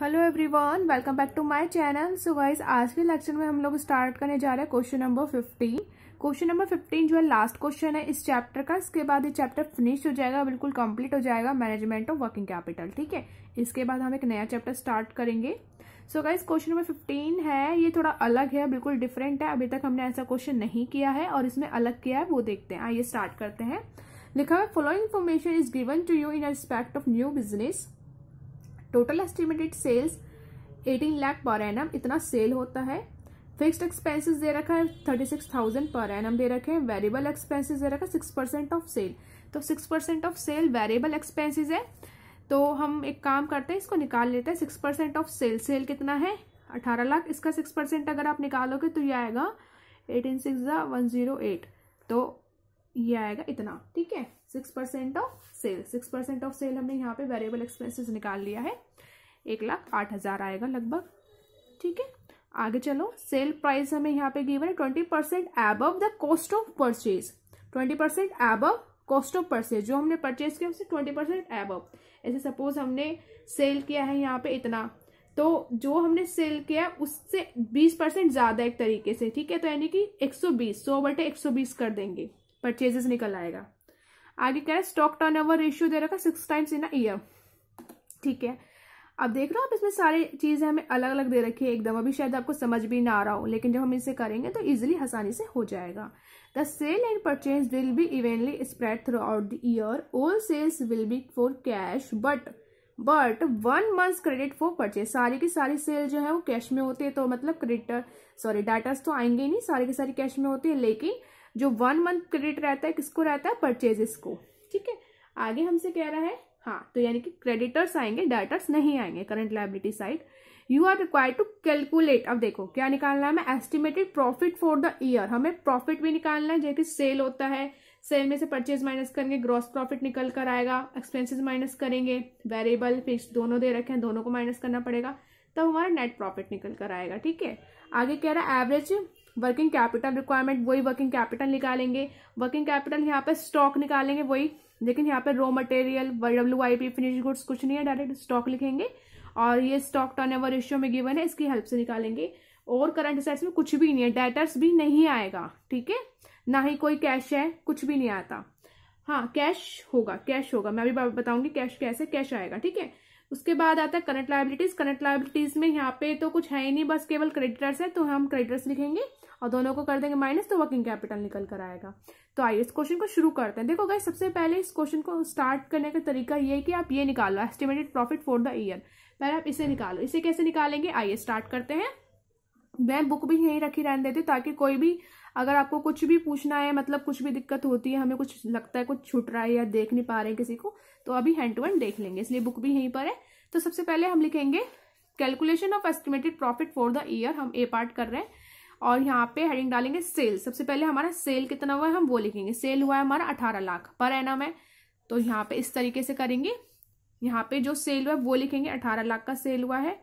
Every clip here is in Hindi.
hello everyone welcome back to my channel so guys आज के लेक्चर में हम लोग स्टार्ट करने जा रहे हैं question number fifteen question number fifteen जो है लास्ट क्वेश्चन है इस चैप्टर का इसके बाद ये चैप्टर फिनिश हो जाएगा बिल्कुल कंप्लीट हो जाएगा मैनेजमेंट ऑफ वर्किंग कैपिटल ठीक है इसके बाद हम एक नया चैप्टर स्टार्ट करेंगे so guys question number fifteen है ये थोड़ा अलग है बिल्कुल डिफरेंट है अभी तक हमने ऐसा क्वेश्चन नहीं किया है और इसमें अलग किया है वो देखते हैं आइए स्टार्ट करते हैं लिखा हुआ following information is given to you in respect of new business total estimated sales 18 lakh per annum इतना सेल होता है फिक्स्ड एक्सपेंसेस दे रखा है thirty six thousand per annum दे रखे हैं वेरिएबल एक्सपेंसेस दे रखा है सिक्स परसेंट ऑफ सेल तो six percent of sale variable expenses है तो हम एक काम करते हैं इसको निकाल लेते हैं six percent of sale sale कितना है अठारह लाख इसका सिक्स परसेंट अगर आप निकालोगे तो ये आएगा eighteen six one zero eight तो ये आएगा इतना ठीक है six percent of sale six percent of sale हमने यहाँ पे वेरिएबल एक्सपेंसेस निकाल लिया है एक लाख आठ हज़ार आएगा लगभग ठीक है आगे चलो सेल प्राइस हमें यहाँ पे गिवन है twenty percent above the cost of purchase twenty percent above cost of purchase जो हमने परचेज किया उससे ट्वेंटी परसेंट एबव ऐसे सपोज हमने सेल किया है यहाँ पे इतना तो जो हमने सेल किया उससे बीस परसेंट ज़्यादा एक तरीके से ठीक है तो यानी कि एक सौ बीस सौ बटे एक सौ बीस कर देंगे परचेजेस निकल आएगा आगे क्या है स्टॉक टर्न ओवर रेशियो दे रखा सिक्स टाइम्स इन अयर ठीक है अब देख रहे हो आप इसमें सारी चीजें हमें अलग अलग दे रखी है एकदम अभी शायद आपको समझ भी ना आ रहा हो लेकिन जब हम इसे करेंगे तो इजिली आसानी से हो जाएगा the sale and purchase will be evenly spread throughout the year all sales will be for cash but but one month credit for purchase सारी की सारी सेल जो है वो कैश में होती है तो मतलब क्रेडिट सॉरी डाटा तो आएंगे नहीं सारी की सारी कैश में होती है लेकिन जो वन मंथ क्रेडिट रहता है किसको रहता है परचेजेस को ठीक है आगे हमसे कह रहा है हाँ तो यानी कि क्रेडिटर्स आएंगे डाटर्स नहीं आएंगे current liability side you are require to calculate अब देखो क्या निकालना है हमें estimated profit for the year हमें प्रॉफिट भी निकालना है जैसे सेल होता है सेल में से परचेज माइनस करेंगे ग्रॉस प्रॉफिट निकल कर आएगा एक्सपेंसिस माइनस करेंगे वेरिएबल फिक्स दोनों दे रखे हैं दोनों को माइनस करना पड़ेगा तब तो हमारा नेट प्रॉफिट निकल कर आएगा ठीक है आगे कह रहा है एवरेज वर्किंग कैपिटल रिक्वायरमेंट वही वर्किंग कैपिटल निकालेंगे वर्किंग कैपिटल यहाँ पे स्टॉक निकालेंगे वही लेकिन यहाँ पे raw material W I P finish goods कुछ नहीं है डायरेक्ट स्टॉक लिखेंगे और ये स्टॉक टर्न ओवर रेशियो में गिवन है इसकी हेल्प से निकालेंगे और करंट असेट्स में कुछ भी नहीं है डेटर्स भी नहीं आएगा ठीक है ना ही कोई कैश है कुछ भी नहीं आता हाँ कैश होगा कैश होगा मैं अभी बताऊंगी कैश कैसे कैश आएगा ठीक है उसके बाद आता है करंट लाइबिलिटीज करंट लाइबिलिटीज में यहाँ पे तो कुछ है ही नहीं बस केवल क्रेडिटर्स है तो हम क्रेडिटर्स लिखेंगे और दोनों को कर देंगे माइनस तो वर्किंग कैपिटल निकल कर आएगा तो आइए इस क्वेश्चन को शुरू करते हैं देखो गाइस सबसे पहले इस क्वेश्चन को स्टार्ट करने का तरीका ये है कि आप ये निकालो estimated profit for the year पहले आप इसे निकालो इसे कैसे निकालेंगे आइए स्टार्ट करते हैं मैं बुक भी यहीं रखी रहने देती ताकि कोई भी अगर आपको कुछ भी पूछना है मतलब कुछ भी दिक्कत होती है हमें कुछ लगता है कुछ छूट रहा है या देख नहीं पा रहे हैं किसी को तो अभी हैंड टू हैंड देख लेंगे इसलिए बुक भी यहीं पर है तो सबसे पहले हम लिखेंगे calculation of estimated profit for the year हम ए पार्ट कर रहे हैं और यहाँ पे हेडिंग डालेंगे सेल सबसे पहले हमारा सेल कितना हुआ है हम वो लिखेंगे सेल हुआ है हमारा अठारह लाख पर एम है तो यहाँ पे इस तरीके से करेंगे यहाँ पे जो सेल हुआ है वो लिखेंगे अठारह लाख का सेल हुआ है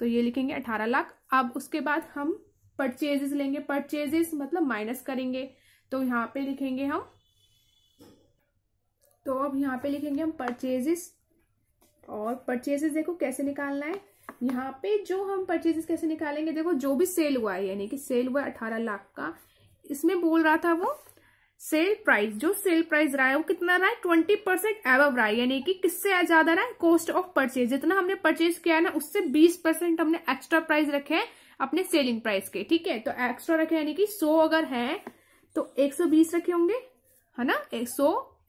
तो ये लिखेंगे अठारह लाख अब उसके बाद हम परचेजेस लेंगे परचेजेस मतलब माइनस करेंगे तो यहाँ पे लिखेंगे हम तो अब यहाँ पे लिखेंगे हम परचेजेस और परचेजेस देखो कैसे निकालना है यहाँ पे जो हम परचेजेस कैसे निकालेंगे देखो जो भी सेल हुआ है यानी कि सेल हुआ अठारह लाख का इसमें बोल रहा था वो सेल प्राइस जो सेल प्राइस रहा है वो कितना रहा है ट्वेंटी परसेंट एवव रहा है यानी कि किससे ज्यादा रहा है कॉस्ट ऑफ परचेज जितना हमने परचेज किया है ना उससे बीस परसेंट हमने एक्स्ट्रा प्राइस रखे हैं अपने सेलिंग प्राइस के ठीक है तो एक्स्ट्रा रखे यानी कि सो अगर है तो एक सौ बीस रखे होंगे है ना एक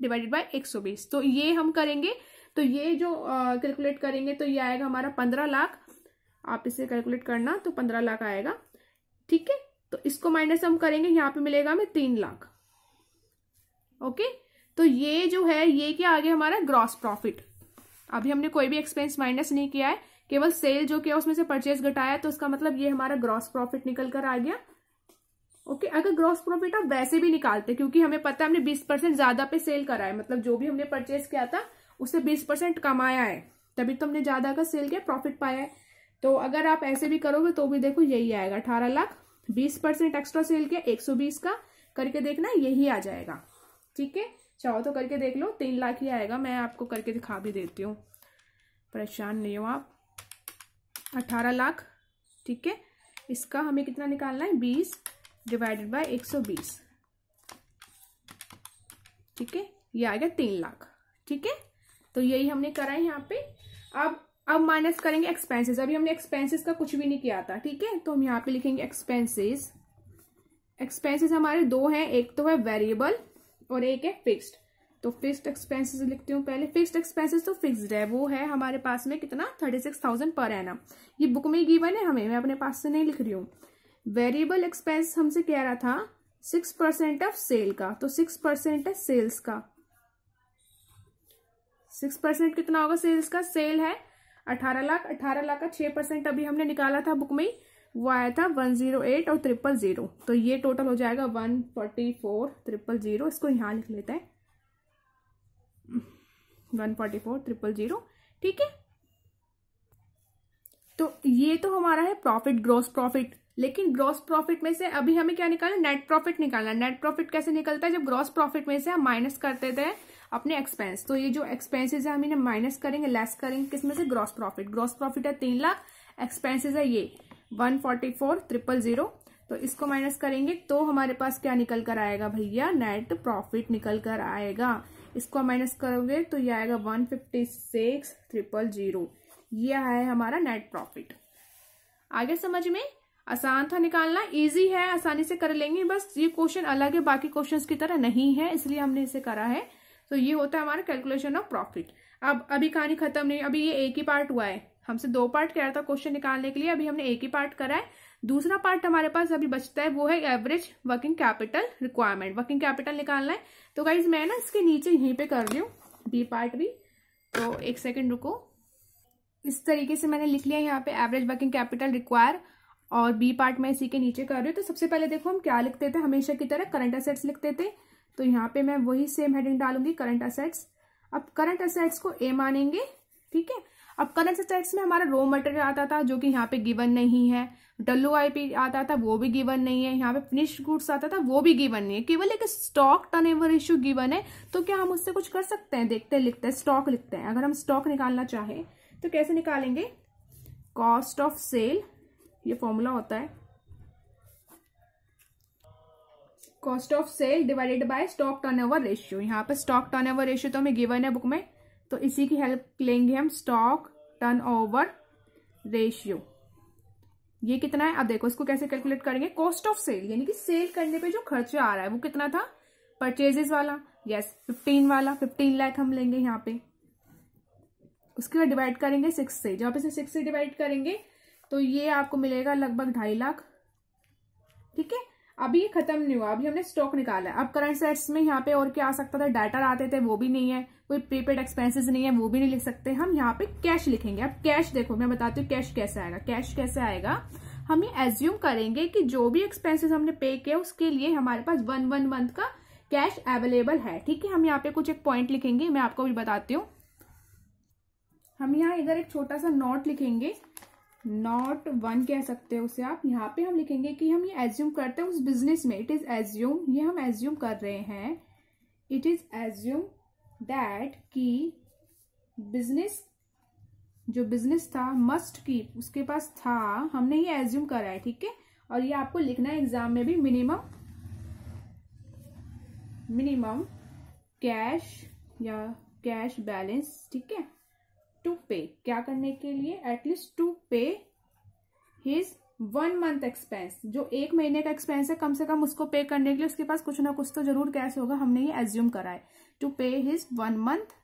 डिवाइडेड बाय एक सौ बीस तो ये हम करेंगे तो ये जो कैलकुलेट करेंगे तो ये आएगा हमारा पंद्रह लाख आप इसे कैलकुलेट करना तो पंद्रह लाख आएगा ठीक है तो इसको माइनस हम करेंगे यहाँ पे मिलेगा हमें तीन लाख ओके तो ये जो है ये क्या आगे हमारा ग्रॉस प्रॉफिट अभी हमने कोई भी एक्सपेंस माइनस नहीं किया है केवल सेल जो किया उसमें से परचेज घटाया तो उसका मतलब ये हमारा ग्रॉस प्रॉफिट निकल कर आ गया ओके okay, अगर ग्रॉस प्रॉफिट आप वैसे भी निकालते क्योंकि हमें पता है हमने बीस परसेंट ज्यादा पे सेल करा है मतलब जो भी हमने परचेज किया था उससे बीस परसेंट कमाया है तभी तो हमने ज्यादा का सेल किया प्रॉफिट पाया है तो अगर आप ऐसे भी करोगे तो भी देखो यही आएगा अठारह लाख बीस परसेंट एक्स्ट्रा सेल के एक सौ बीस का करके देखना यही आ जाएगा ठीक है चाहो तो करके देख लो तीन लाख ही आएगा मैं आपको करके दिखा भी देती हूँ परेशान नहीं हो आप अठारह लाख ठीक है इसका हमें कितना निकालना है बीस डिवाइडेड बाय एक सौ बीस ठीक है ये आ गया तीन लाख ठीक है तो यही हमने करा है यहाँ पे अब अब माइनस करेंगे एक्सपेंसेस अभी हमने एक्सपेंसेस का कुछ भी नहीं किया था ठीक है तो हम यहाँ पे लिखेंगे एक्सपेंसेस एक्सपेंसेस हमारे दो हैं एक तो है वेरिएबल और एक है फिक्स्ड तो फिक्स्ड एक्सपेंसेस लिखती हूँ पहले फिक्स्ड एक्सपेंसेस तो फिक्स्ड है वो है हमारे पास में कितना थर्टी सिक्स थाउजेंड पर है ना ये बुक में गिवन है हमें मैं अपने पास से नहीं लिख रही हूँ वेरिएबल एक्सपेंस हमसे कह रहा था सिक्स परसेंट ऑफ सेल का तो सिक्स परसेंट है सेल्स का सिक्स परसेंट कितना होगा सेल्स का सेल है अठारह लाख अठारह लाख का छह परसेंट अभी हमने निकाला था बुक में वो आया था वन जीरो एट और ट्रिपल जीरो तो ये टोटल हो जाएगा one forty four triple zero इसको यहाँ लिख लेते हैं one forty four triple zero ठीक है तो ये तो हमारा है प्रॉफिट ग्रॉस प्रॉफिट लेकिन ग्रॉस प्रॉफिट में से अभी हमें क्या निकालना नेट प्रॉफिट निकालना नेट प्रॉफिट कैसे निकलता है जब ग्रॉस प्रॉफिट में से हम माइनस करते थे अपने एक्सपेंस तो ये जो एक्सपेंसेस है हम इन्हें माइनस करेंगे लेस करेंगे किसमें से ग्रॉस प्रॉफिट ग्रॉस प्रॉफिट है तीन लाख एक्सपेंसेस है ये one forty four triple zero तो इसको माइनस करेंगे तो हमारे पास क्या निकल कर आएगा भैया नेट प्रॉफिट निकल कर आएगा इसको माइनस करोगे तो ये आएगा one fifty six triple zero ये है हमारा नेट प्रॉफिट आगे समझ में आसान था निकालना इजी है आसानी से कर लेंगे बस ये क्वेश्चन अलग है बाकी क्वेश्चंस की तरह नहीं है इसलिए हमने इसे करा है तो ये होता है हमारा कैलकुलेशन ऑफ प्रॉफिट अब अभी कहानी खत्म नहीं अभी ये एक ही पार्ट हुआ है हमसे दो पार्ट कह रहा था क्वेश्चन निकालने के लिए अभी हमने एक ही पार्ट करा है दूसरा पार्ट हमारे पास अभी बचता है वो है average working capital requirement working capital निकालना है तो गाइज मैं ना इसके नीचे यहीं पे कर रही हूँ बी पार्ट भी तो एक सेकेंड रुको इस तरीके से मैंने लिख लिया यहाँ पे एवरेज वर्किंग कैपिटल रिक्वायर और बी पार्ट मैं इसी के नीचे कर रही हूँ तो सबसे पहले देखो हम क्या लिखते थे हमेशा की तरह करंट असेट्स लिखते थे तो यहाँ पे मैं वही सेम हेडिंग डालूंगी करंट असेट्स अब करंट असेट्स को ए मानेंगे ठीक है अब करंट असेट्स में हमारा रो मटेरियल आता था जो कि यहाँ पे गिवन नहीं है डब्ल्यू आई पी आता था वो भी गिवन नहीं है यहाँ पे फिनिश्ड गुड्स आता था वो भी गिवन नहीं है केवल एक stock turnover is given है तो क्या हम उससे कुछ कर सकते हैं देखते लिखते हैं स्टॉक लिखते हैं अगर हम स्टॉक निकालना चाहें तो कैसे निकालेंगे कॉस्ट ऑफ सेल ये फॉर्मूला होता है cost of sale divided by stock turnover ratio यहाँ पर स्टॉक टर्नओवर रेशियो तो हमें गिवन है बुक में तो इसी की हेल्प लेंगे हम स्टॉक टर्नओवर रेशियो ये कितना है अब देखो इसको कैसे कैलकुलेट करेंगे कॉस्ट ऑफ सेल यानी कि सेल करने पे जो खर्चा आ रहा है वो कितना था परचेजेस वाला यस फिफ्टीन वाला फिफ्टीन लाख हम लेंगे यहाँ पे उसके बाद डिवाइड करेंगे सिक्स से जब आप इसे सिक्स से डिवाइड करेंगे तो ये आपको मिलेगा लगभग ढाई लाख ठीक है अभी ये खत्म नहीं हुआ अभी हमने स्टॉक निकाला है अब करंट सेट्स में यहाँ पे और क्या आ सकता था डाटा आते थे वो भी नहीं है कोई प्रीपेड एक्सपेंसेस नहीं है वो भी नहीं लिख सकते हम यहाँ पे कैश लिखेंगे अब कैश देखो मैं बताती हूँ कैश कैसे आएगा कैश कैसे आएगा हम ये एज्यूम करेंगे कि जो भी एक्सपेंसिस हमने पे किया उसके लिए हमारे पास वन वन मंथ का कैश अवेलेबल है ठीक है हम यहाँ पे कुछ एक पॉइंट लिखेंगे मैं आपको भी बताती हूँ हम यहाँ इधर एक छोटा सा नोट लिखेंगे नॉट वन कह सकते हो उसे आप यहाँ पे हम लिखेंगे कि हम ये एज्यूम करते हैं उस बिजनेस में इट इज एज्यूम ये हम एज्यूम कर रहे हैं इट इज एज्यूम दैट कि बिजनेस जो बिजनेस था मस्ट कीप उसके पास था हमने ये एज्यूम करा है ठीक है और ये आपको लिखना है एग्जाम में भी मिनिमम मिनिमम कैश या कैश बैलेंस ठीक है टू पे क्या करने के लिए at least to pay his one month expense जो एक महीने का एक्सपेंस है कम से कम उसको पे करने के लिए उसके पास कुछ ना कुछ तो जरूर कैश होगा हमने ये एज्यूम करा है to pay his one month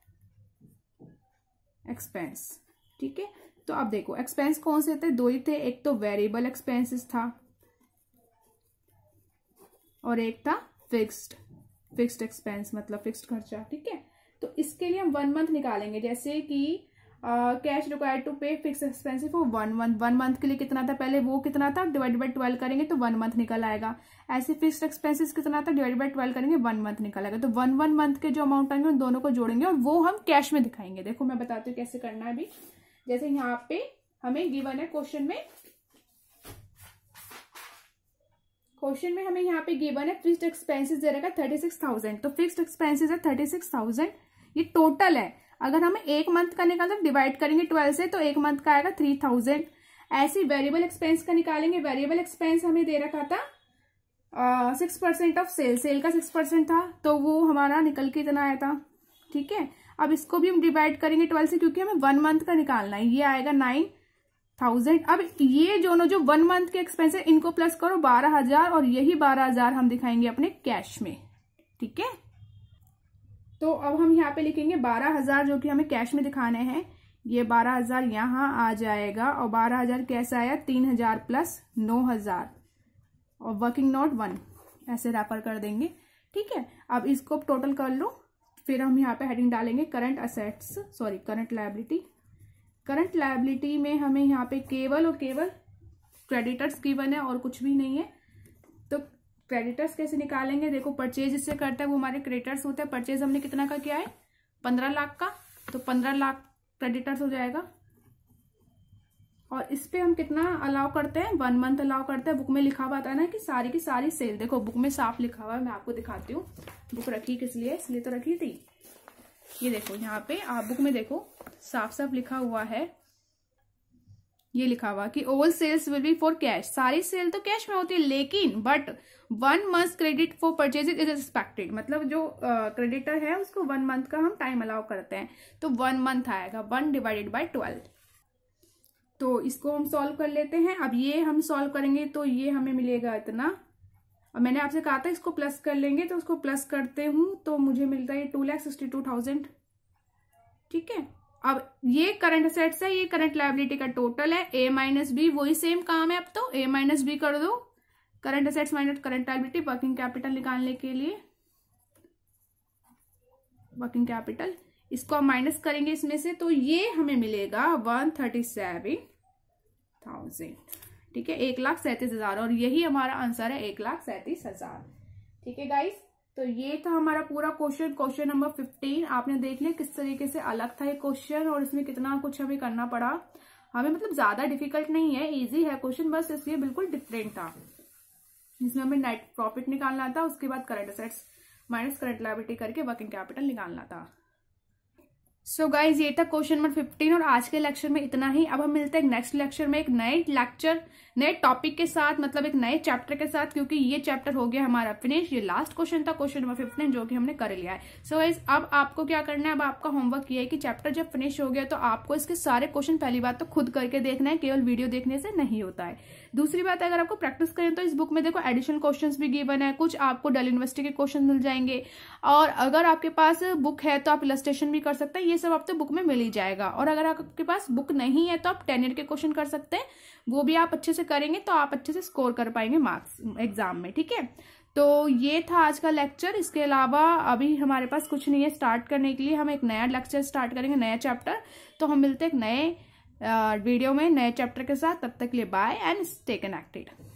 expense ठीक है तो अब देखो एक्सपेंस कौन से थे दो ही थे एक तो वेरिएबल एक्सपेंसेस था और एक था फिक्स्ड फिक्स्ड एक्सपेंस मतलब फिक्स्ड खर्चा ठीक है तो इसके लिए हम वन मंथ निकालेंगे जैसे कि cash required to pay fix expensive for one month one month के लिए कितना था पहले वो कितना था डिवाइड बाई ट्वेल्व करेंगे तो वन मंथ निकल आएगा ऐसे फिक्स एक्सपेंसिस कितना था डिवाइड बाई ट्वेल्व करेंगे वन मंथ निकल आएगा तो वन वन मंथ के जो अमाउंट आएंगे उन दोनों को जोड़ेंगे और वो हम कैश में दिखाएंगे देखो मैं बताती हूँ कैसे करना है अभी जैसे यहाँ पे हमें गिवन है क्वेश्चन में क्वेश्चन में हमें यहाँ पे गिवन है फिक्स्ड एक्सपेंसेस दे रखा थर्टी सिक्स थाउजेंड तो फिक्स्ड एक्सपेंसेस है थर्टी सिक्स थाउजेंड ये टोटल है अगर हम एक मंथ का निकालते डिवाइड करेंगे ट्वेल्व से तो एक मंथ का आएगा थ्री थाउजेंड ऐसे वेरिएबल एक्सपेंस का निकालेंगे वेरिएबल एक्सपेंस हमें दे रखा था six percent of sale sale का सिक्स परसेंट था तो वो हमारा निकल के इतना आया था ठीक है अब इसको भी हम डिवाइड करेंगे ट्वेल्व से क्योंकि हमें वन मंथ का निकालना है ये आएगा नाइन थाउजेंड अब ये दोनों जो वन मंथ के एक्सपेंस है इनको प्लस करो बारह हजार और यही बारह हजार हम दिखाएंगे अपने कैश में ठीक है तो अब हम यहाँ पे लिखेंगे बारह हजार जो कि हमें कैश में दिखाने हैं ये बारह हजार यहाँ आ जाएगा और बारह हजार कैसा आया तीन हजार प्लस नौ हजार और वर्किंग नोट वन ऐसे रेफर कर देंगे ठीक है अब इसको टोटल कर लो फिर हम यहाँ पे हेडिंग डालेंगे current assets sorry current liability current liability में हमें यहाँ पे केवल और केवल क्रेडिटर्स गिवन है और कुछ भी नहीं है क्रेडिटर्स कैसे निकालेंगे देखो परचेज इससे करता है वो हमारे क्रेडिटर्स होते हैं परचेज हमने कितना का किया है पंद्रह लाख का तो पंद्रह लाख क्रेडिटर्स हो जाएगा और इस पर हम कितना अलाउ करते हैं वन मंथ अलाउ करते हैं बुक में लिखा हुआ था ना कि सारी की सारी सेल देखो बुक में साफ लिखा हुआ है मैं आपको दिखाती हूँ बुक रखी किस लिए इसलिए तो रखी थी ये देखो यहाँ पे आप बुक में देखो साफ साफ लिखा हुआ है ये लिखा हुआ कि all sales will be for cash सारी सेल तो कैश में होती है लेकिन but one month credit for purchasing is expected मतलब जो क्रेडिटर uh, है उसको वन मंथ का हम टाइम अलाउ करते हैं तो वन मंथ आएगा वन डिवाइडेड बाई ट्वेल्व तो इसको हम सॉल्व कर लेते हैं अब ये हम सॉल्व करेंगे तो ये हमें मिलेगा इतना और मैंने आपसे कहा था इसको प्लस कर लेंगे तो उसको प्लस करते हूँ तो मुझे मिलता है two lakh sixty two thousand ठीक है अब ये करंट असेट्स है ये करंट लाइबिलिटी का टोटल है ए माइनस बी वही सेम काम है अब तो ए माइनस बी कर दो current assets minus current liability working capital निकालने के लिए वर्किंग कैपिटल इसको हम माइनस करेंगे इसमें से तो ये हमें मिलेगा वन थर्टी सेवन थाउजेंड ठीक है एक लाख सैंतीस हजार और यही हमारा आंसर है एक लाख सैंतीस हजार ठीक है गाइस तो ये था हमारा पूरा क्वेश्चन क्वेश्चन नंबर फिफ्टीन आपने देख लिया किस तरीके से अलग था ये क्वेश्चन और इसमें कितना कुछ हमें करना पड़ा हमें मतलब ज्यादा डिफिकल्ट नहीं है इजी है क्वेश्चन बस इसलिए बिल्कुल डिफरेंट था इसमें हमें नेट प्रॉफिट निकालना था उसके बाद current assets minus current liability करके वर्किंग कैपिटल निकालना था सो so गाइज ये था क्वेश्चन नंबर फिफ्टीन और आज के लेक्चर में इतना ही अब हम मिलते हैं नेक्स्ट लेक्चर में एक नए लेक्चर नए टॉपिक के साथ मतलब एक नए चैप्टर के साथ क्योंकि ये चैप्टर हो गया हमारा फिनिश ये लास्ट क्वेश्चन था क्वेश्चन नंबर फिफ्टीन जो कि हमने कर लिया है सो so, गाइज अब आपको क्या करना है अब आपका होमवर्क ये है कि चैप्टर जब फिनिश हो गया तो आपको इसके सारे क्वेश्चन पहली बार तो खुद करके देखना है केवल वीडियो देखने से नहीं होता है दूसरी बात अगर आपको प्रैक्टिस करें तो इस बुक में देखो एडिशनल क्वेश्चन भी गिवन है कुछ आपको डल यूनिवर्सिटी के क्वेश्चन मिल जाएंगे और अगर आपके पास बुक है तो आप इलस्ट्रेशन भी कर सकते हैं ये सब आपको तो बुक में मिल ही जाएगा और अगर आपके पास बुक नहीं है तो आप टेन के क्वेश्चन कर सकते हैं वो भी आप अच्छे से करेंगे तो आप अच्छे से स्कोर कर पाएंगे मार्क्स एग्जाम में ठीक है तो ये था आज का लेक्चर इसके अलावा अभी हमारे पास कुछ नहीं है स्टार्ट करने के लिए हम एक नया लेक्चर स्टार्ट करेंगे नया चैप्टर तो हम मिलते हैं एक नए वीडियो में नए चैप्टर के साथ तब तक लिए बाय एंड स्टे कनेक्टेड